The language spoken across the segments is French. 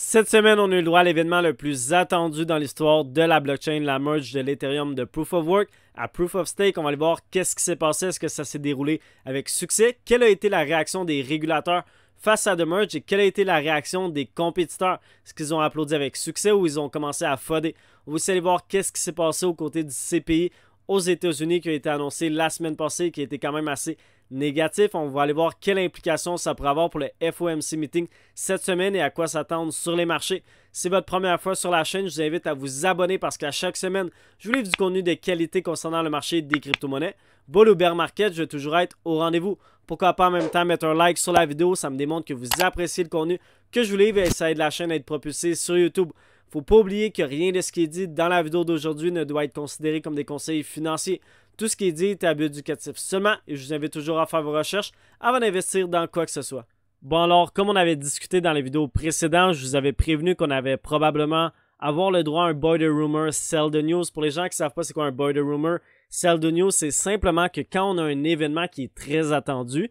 Cette semaine, on a eu le droit à l'événement le plus attendu dans l'histoire de la blockchain, la merge de l'Ethereum de Proof of Work à Proof of Stake. On va aller voir qu'est-ce qui s'est passé, est-ce que ça s'est déroulé avec succès, quelle a été la réaction des régulateurs face à The Merge et quelle a été la réaction des compétiteurs. Est-ce qu'ils ont applaudi avec succès ou ils ont commencé à foder? On va aussi aller voir qu'est-ce qui s'est passé aux côtés du CPI aux États-Unis qui a été annoncé la semaine passée et qui a été quand même assez négatif. On va aller voir quelle implication ça pourrait avoir pour le FOMC Meeting cette semaine et à quoi s'attendre sur les marchés. c'est votre première fois sur la chaîne, je vous invite à vous abonner parce qu'à chaque semaine, je vous livre du contenu de qualité concernant le marché des crypto-monnaies. Bull ou bear market, je vais toujours être au rendez-vous. Pourquoi pas en même temps mettre un like sur la vidéo, ça me démontre que vous appréciez le contenu que je vous livre et ça aide la chaîne à être propulsée sur YouTube. Faut pas oublier que rien de ce qui est dit dans la vidéo d'aujourd'hui ne doit être considéré comme des conseils financiers. Tout ce qui est dit est à éducatif seulement et je vous invite toujours à faire vos recherches avant d'investir dans quoi que ce soit. Bon alors, comme on avait discuté dans les vidéos précédentes, je vous avais prévenu qu'on avait probablement avoir le droit à un Boy de Rumor, Sell the News. Pour les gens qui ne savent pas c'est quoi un Boy de Rumor, Sell the News, c'est simplement que quand on a un événement qui est très attendu,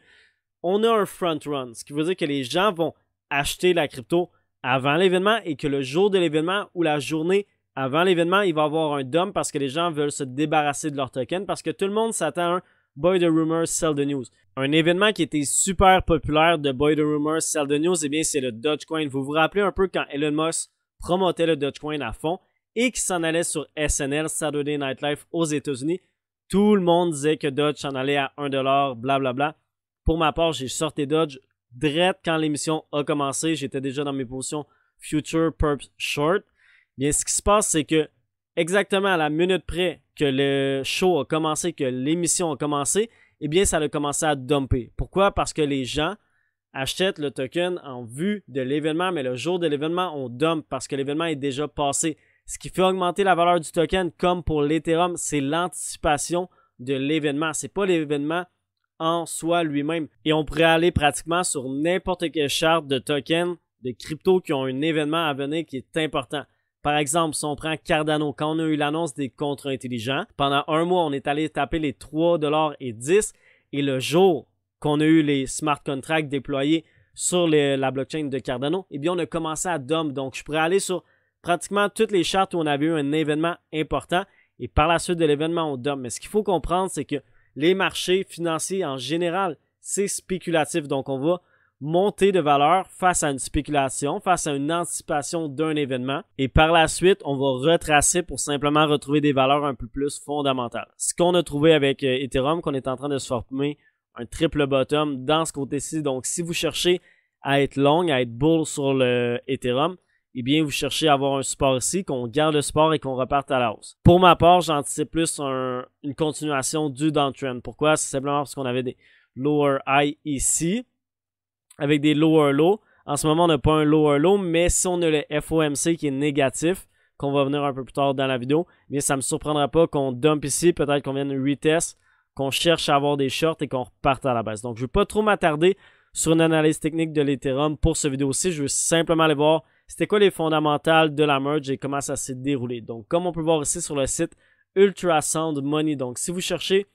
on a un front run, ce qui veut dire que les gens vont acheter la crypto avant l'événement et que le jour de l'événement ou la journée avant l'événement, il va y avoir un DOM parce que les gens veulent se débarrasser de leur token parce que tout le monde s'attend à un Boy the Rumor, Sell the News. Un événement qui était super populaire de Boy the Rumors, Sell the News, eh bien, c'est le Dogecoin. Vous vous rappelez un peu quand Elon Musk promotait le Dogecoin à fond et qu'il s'en allait sur SNL, Saturday Night Live aux États-Unis. Tout le monde disait que Dodge s'en allait à 1$, blablabla. Pour ma part, j'ai sorti Dodge direct quand l'émission a commencé. J'étais déjà dans mes positions Future Perp Short. Bien, ce qui se passe, c'est que exactement à la minute près que le show a commencé, que l'émission a commencé, eh bien, ça a commencé à dumper. Pourquoi? Parce que les gens achètent le token en vue de l'événement, mais le jour de l'événement, on dump parce que l'événement est déjà passé. Ce qui fait augmenter la valeur du token, comme pour l'Ethereum, c'est l'anticipation de l'événement. Ce n'est pas l'événement en soi lui-même. Et on pourrait aller pratiquement sur n'importe quelle charte de token, de crypto qui ont un événement à venir qui est important. Par exemple, si on prend Cardano, quand on a eu l'annonce des contrats intelligents, pendant un mois, on est allé taper les 3,10$ et le jour qu'on a eu les smart contracts déployés sur la blockchain de Cardano, eh bien, on a commencé à DOM. Donc, je pourrais aller sur pratiquement toutes les chartes où on avait eu un événement important et par la suite de l'événement, on DOM. Mais ce qu'il faut comprendre, c'est que les marchés financiers en général, c'est spéculatif. Donc, on va montée de valeur face à une spéculation, face à une anticipation d'un événement. Et par la suite, on va retracer pour simplement retrouver des valeurs un peu plus fondamentales. Ce qu'on a trouvé avec euh, Ethereum, qu'on est en train de se former un triple bottom dans ce côté-ci. Donc, si vous cherchez à être long, à être bull sur le Ethereum, eh bien, vous cherchez à avoir un support ici, qu'on garde le support et qu'on reparte à la hausse. Pour ma part, j'anticipe plus une continuation du downtrend. Pourquoi? C'est simplement parce qu'on avait des lower high ici. E avec des lower low. En ce moment, on n'a pas un lower low, mais si on a le FOMC qui est négatif, qu'on va venir un peu plus tard dans la vidéo, mais ça ne me surprendra pas qu'on dump ici, peut-être qu'on vient de retest, qu'on cherche à avoir des shorts et qu'on reparte à la baisse. Donc, je ne vais pas trop m'attarder sur une analyse technique de l'Ethereum pour cette vidéo-ci. Je veux simplement aller voir c'était quoi les fondamentales de la merge et comment ça s'est déroulé. Donc, comme on peut voir ici sur le site Ultrasound Money. Donc, si vous cherchez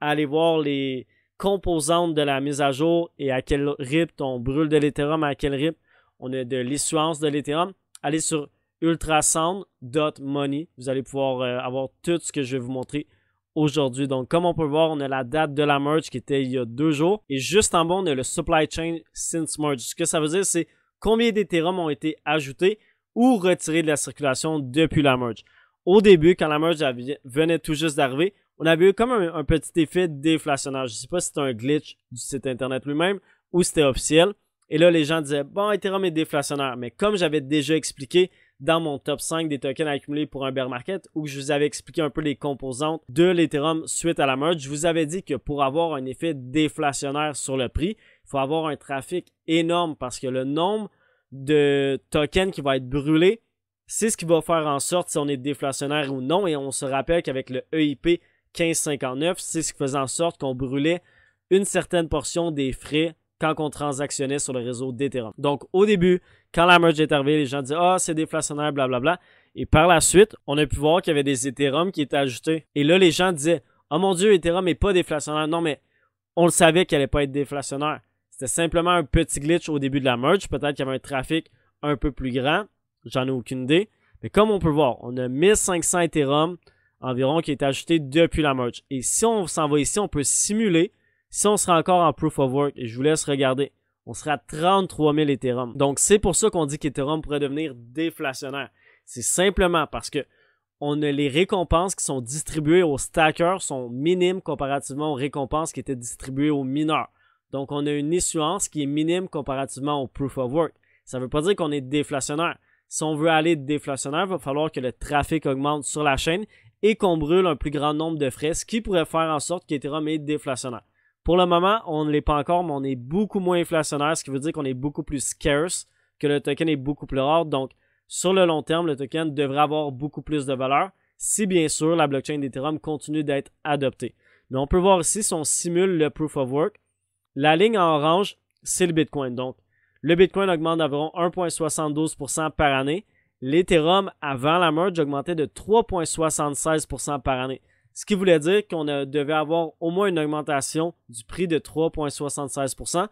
à aller voir les, composante de la mise à jour et à quel rythme on brûle de l'Ethereum, à quel rythme on a de l'issuance de l'Ethereum. Allez sur ultrasound.money. Vous allez pouvoir euh, avoir tout ce que je vais vous montrer aujourd'hui. Donc, comme on peut voir, on a la date de la merge qui était il y a deux jours. Et juste en bas, on a le supply chain since merge. Ce que ça veut dire, c'est combien d'Ethereum ont été ajoutés ou retirés de la circulation depuis la merge. Au début, quand la merge venait tout juste d'arriver, on avait eu comme un, petit effet déflationnaire. Je ne sais pas si c'était un glitch du site internet lui-même ou c'était officiel. Et là, les gens disaient, bon, Ethereum est déflationnaire. Mais comme j'avais déjà expliqué dans mon top 5 des tokens accumulés pour un bear market, où je vous avais expliqué un peu les composantes de l'Ethereum suite à la merge, je vous avais dit que pour avoir un effet déflationnaire sur le prix, il faut avoir un trafic énorme parce que le nombre de tokens qui va être brûlé, c'est ce qui va faire en sorte si on est déflationnaire ou non. Et on se rappelle qu'avec le EIP, 15,59. C'est ce qui faisait en sorte qu'on brûlait une certaine portion des frais quand on transactionnait sur le réseau d'Ethereum. Donc, au début, quand la merge est arrivée, les gens disaient Ah, c'est déflationnaire, blablabla. Et par la suite, on a pu voir qu'il y avait des Ethereum qui étaient ajoutés. Et là, les gens disaient Ah mon Dieu, Ethereum n'est pas déflationnaire. Non, mais on le savait qu'il n'allait pas être déflationnaire. C'était simplement un petit glitch au début de la merge. Peut-être qu'il y avait un trafic un peu plus grand. J'en ai aucune idée. Mais comme on peut voir, on a 1500 Ethereum environ qui est ajouté depuis la merge. Et si on s'en va ici, on peut simuler si on sera encore en Proof of Work. Et je vous laisse regarder. On sera à 33 000 Ethereum. Donc, c'est pour ça qu'on dit qu'Ethereum pourrait devenir déflationnaire. C'est simplement parce que on a les récompenses qui sont distribuées aux stackers sont minimes comparativement aux récompenses qui étaient distribuées aux mineurs. Donc, on a une issuance qui est minime comparativement au proof of work. Ça ne veut pas dire qu'on est déflationnaire. Si on veut aller déflationnaire, il va falloir que le trafic augmente sur la chaîne et qu'on brûle un plus grand nombre de frais, ce qui pourrait faire en sorte qu'Ethereum est déflationnaire. Pour le moment, on ne l'est pas encore, mais on est beaucoup moins inflationnaire, ce qui veut dire qu'on est beaucoup plus scarce, que le token est beaucoup plus rare. Donc, sur le long terme, le token devrait avoir beaucoup plus de valeur si bien sûr la blockchain d'Ethereum continue d'être adoptée. Mais on peut voir ici si on simule le proof of work. La ligne en orange, c'est le Bitcoin. Donc, le Bitcoin augmente d'environ 1,72% par année l'Ethereum avant la merge augmentait de 3,76% par année. Ce qui voulait dire qu'on devait avoir au moins une augmentation du prix de 3,76%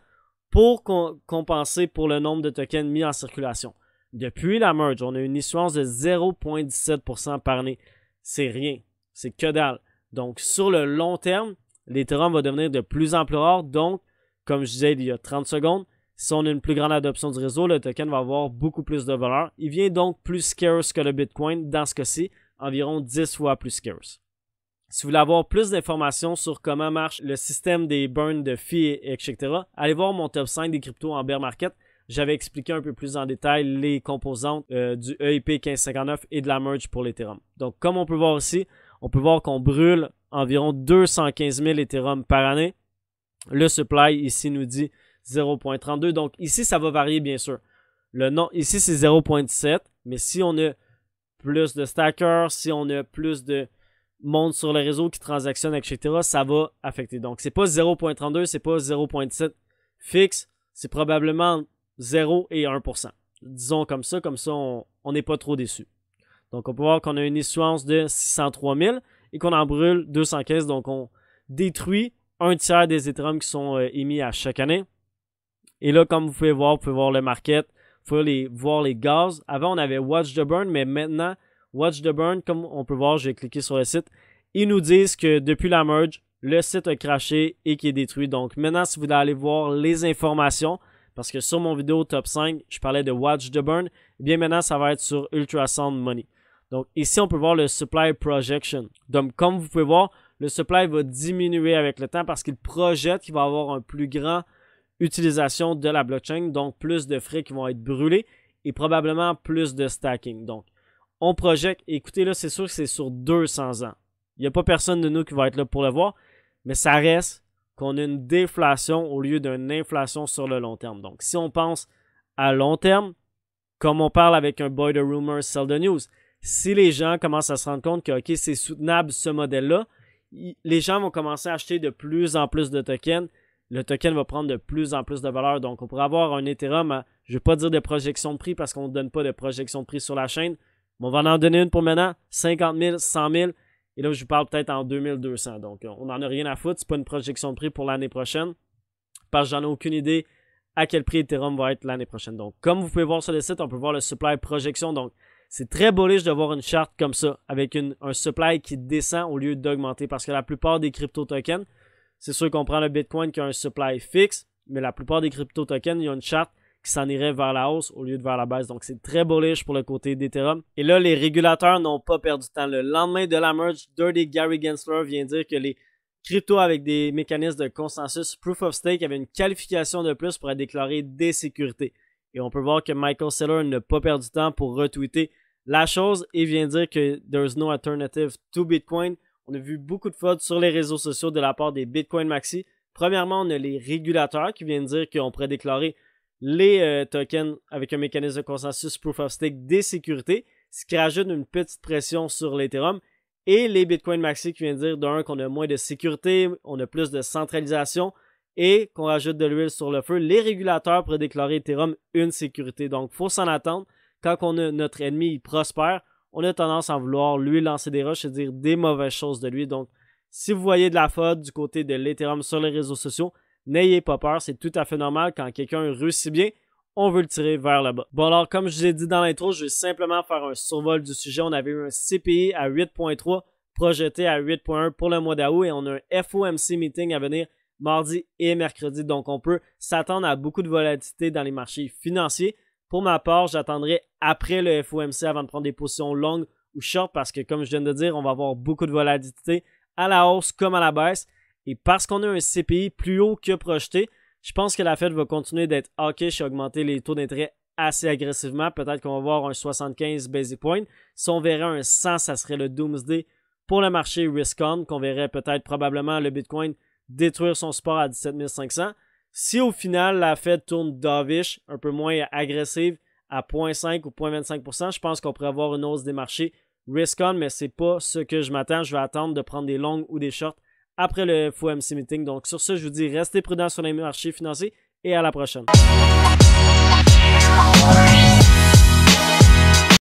pour compenser pour le nombre de tokens mis en circulation. Depuis la merge, on a une issuance de 0,17% par année. C'est rien, c'est que dalle. Donc sur le long terme, l'Ethereum va devenir de plus en plus rare. Donc, comme je disais il y a 30 secondes, si on a une plus grande adoption du réseau, le token va avoir beaucoup plus de valeur. Il vient donc plus scarce que le Bitcoin dans ce cas-ci, environ 10 fois plus scarce. Si vous voulez avoir plus d'informations sur comment marche le système des burns de fee etc., allez voir mon top 5 des cryptos en bear market. J'avais expliqué un peu plus en détail les composantes euh, du EIP 1559 et de la merge pour l'Ethereum. Donc, comme on peut voir ici, on peut voir qu'on brûle environ 215 000 Ethereum par année. Le supply ici nous dit 0.32. Donc ici, ça va varier bien sûr. Le nom, ici, c'est 0.17. Mais si on a plus de stackers, si on a plus de monde sur le réseau qui transactionne, etc., ça va affecter. Donc c'est pas 0.32, c'est pas 0.7 fixe. C'est probablement 0 et 1%. Disons comme ça, comme ça, on n'est pas trop déçu. Donc on peut voir qu'on a une issuance de 603 000 et qu'on en brûle 215. Donc on détruit un tiers des Ethereum qui sont euh, émis à chaque année. Et là, comme vous pouvez voir, vous pouvez voir le market, vous pouvez les, voir les gaz. Avant, on avait Watch the Burn, mais maintenant, Watch the Burn, comme on peut voir, j'ai cliqué sur le site. Ils nous disent que depuis la merge, le site a craché et qui est détruit. Donc maintenant, si vous voulez aller voir les informations, parce que sur mon vidéo top 5, je parlais de Watch the Burn, eh bien maintenant, ça va être sur Ultrasound Money. Donc ici, on peut voir le Supply Projection. Donc comme vous pouvez voir, le supply va diminuer avec le temps parce qu'il projette qu'il va avoir un plus grand utilisation de la blockchain, donc plus de frais qui vont être brûlés et probablement plus de stacking. Donc, on projette, écoutez là, c'est sûr que c'est sur 200 ans. Il n'y a pas personne de nous qui va être là pour le voir, mais ça reste qu'on a une déflation au lieu d'une inflation sur le long terme. Donc, si on pense à long terme, comme on parle avec un boy de rumor, sell the news, si les gens commencent à se rendre compte que, OK, c'est soutenable ce modèle-là, les gens vont commencer à acheter de plus en plus de tokens le token va prendre de plus en plus de valeur. Donc, on pourrait avoir un Ethereum, je ne vais pas dire de projection de prix parce qu'on ne donne pas de projection de prix sur la chaîne, mais on va en donner une pour maintenant, 50 000, 100 000, et là, je vous parle peut-être en 2200. Donc, euh, on n'en a rien à foutre, ce n'est pas une projection de prix pour l'année prochaine, parce que j'en ai aucune idée à quel prix Ethereum va être l'année prochaine. Donc, comme vous pouvez voir sur le site, on peut voir le supply projection. Donc, c'est très bullish de voir une charte comme ça, avec un supply qui descend au lieu d'augmenter, parce que la plupart des crypto-tokens, c'est sûr qu'on prend le Bitcoin qui a un supply fixe, mais la plupart des crypto-tokens, y a une charte qui s'en irait vers la hausse au lieu de vers la baisse. Donc, c'est très bullish pour le côté d'Ethereum. Et là, les régulateurs n'ont pas perdu de temps. Le lendemain de la merge, Dirty Gary Gensler vient dire que les cryptos avec des mécanismes de consensus proof of stake avaient une qualification de plus pour être des sécurités. Et on peut voir que Michael Saylor n'a pas perdu de temps pour retweeter la chose et vient dire que there's no alternative to Bitcoin. On a vu beaucoup de fraudes sur les réseaux sociaux de la part des Bitcoin Maxi. Premièrement, on a les régulateurs qui viennent dire qu'on pourrait déclarer les euh, tokens avec un mécanisme de consensus proof of stake des sécurités, ce qui rajoute une petite pression sur l'Ethereum. Et les Bitcoin Maxi qui viennent dire d'un qu'on a moins de sécurité, on a plus de centralisation et qu'on rajoute de l'huile sur le feu. Les régulateurs pourraient déclarer Ethereum une sécurité. Donc, faut s'en attendre. Quand on a notre ennemi, prospère, on a tendance à vouloir lui lancer des rushs et dire des mauvaises choses de lui. Donc, si vous voyez de la faute du côté de l'Ethereum sur les réseaux sociaux, n'ayez pas peur, c'est tout à fait normal quand quelqu'un réussit bien, on veut le tirer vers le bas. Bon alors, comme je l'ai dit dans l'intro, je vais simplement faire un survol du sujet. On avait eu un CPI à 8.3 projeté à 8.1 pour le mois d'août et on a un FOMC meeting à venir mardi et mercredi. Donc, on peut s'attendre à beaucoup de volatilité dans les marchés financiers. Pour ma part, j'attendrai après le FOMC avant de prendre des positions longues ou short parce que, comme je viens de dire, on va avoir beaucoup de volatilité à la hausse comme à la baisse. Et parce qu'on a un CPI plus haut que projeté, je pense que la Fed va continuer d'être hawkish et augmenter les taux d'intérêt assez agressivement. Peut-être qu'on va avoir un 75 basis point. Si on verrait un 100, ça serait le doomsday pour le marché risk on, qu'on verrait peut-être probablement le Bitcoin détruire son support à 17 500. Si au final, la Fed tourne dovish, un peu moins agressive, à 0.5 ou 0.25 je pense qu'on pourrait avoir une hausse des marchés risk on, mais ce n'est pas ce que je m'attends. Je vais attendre de prendre des longues ou des shorts après le FOMC meeting. Donc sur ce, je vous dis restez prudents sur les marchés financiers et à la prochaine.